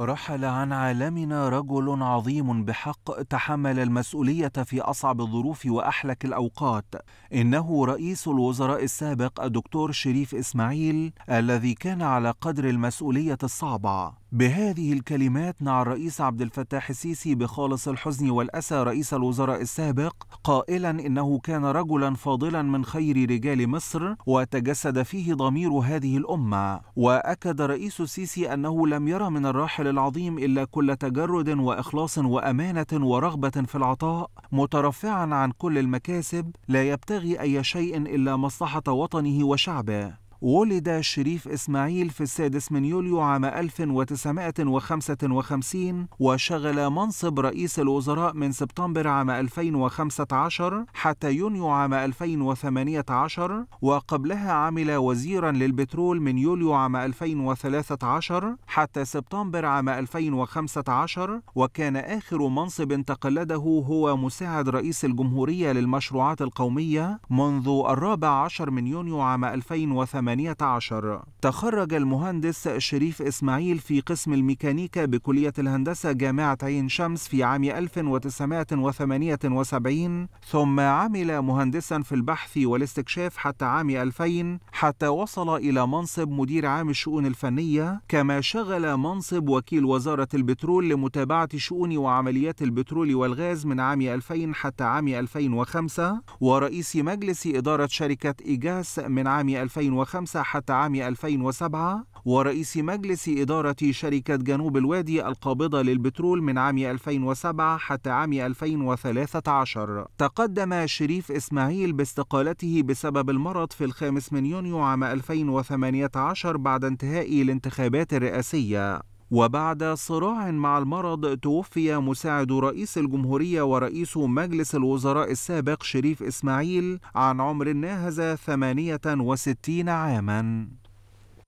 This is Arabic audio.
رحل عن عالمنا رجل عظيم بحق تحمل المسؤولية في أصعب الظروف وأحلك الأوقات إنه رئيس الوزراء السابق الدكتور شريف إسماعيل الذي كان على قدر المسؤولية الصعبة بهذه الكلمات نعى الرئيس عبد الفتاح السيسي بخالص الحزن والأسى رئيس الوزراء السابق قائلا إنه كان رجلا فاضلا من خير رجال مصر وتجسد فيه ضمير هذه الأمة وأكد رئيس السيسي أنه لم يرى من الراحل العظيم إلا كل تجرد وإخلاص وأمانة ورغبة في العطاء مترفعا عن كل المكاسب لا يبتغي أي شيء إلا مصلحة وطنه وشعبه ولد شريف إسماعيل في السادس من يوليو عام 1955 وشغل منصب رئيس الوزراء من سبتمبر عام 2015 حتى يونيو عام 2018 وقبلها عمل وزيرا للبترول من يوليو عام 2013 حتى سبتمبر عام 2015 وكان آخر منصب تقلده هو مساعد رئيس الجمهورية للمشروعات القومية منذ الرابع عشر من يونيو عام 2018 2018 تخرج المهندس شريف إسماعيل في قسم الميكانيكا بكلية الهندسة جامعة عين شمس في عام 1978 ثم عمل مهندسا في البحث والاستكشاف حتى عام 2000 حتى وصل إلى منصب مدير عام الشؤون الفنية كما شغل منصب وكيل وزارة البترول لمتابعة شؤون وعمليات البترول والغاز من عام 2000 حتى عام 2005 ورئيس مجلس إدارة شركة إيجاس من عام 2005 2005 حتى عام 2007 ورئيس مجلس إدارة شركة جنوب الوادي القابضة للبترول من عام 2007 حتى عام 2013 تقدم شريف إسماعيل باستقالته بسبب المرض في الخامس من يونيو عام 2018 بعد انتهاء الانتخابات الرئاسية وبعد صراع مع المرض توفي مساعد رئيس الجمهورية ورئيس مجلس الوزراء السابق شريف إسماعيل عن عمر ناهز 68 عاماً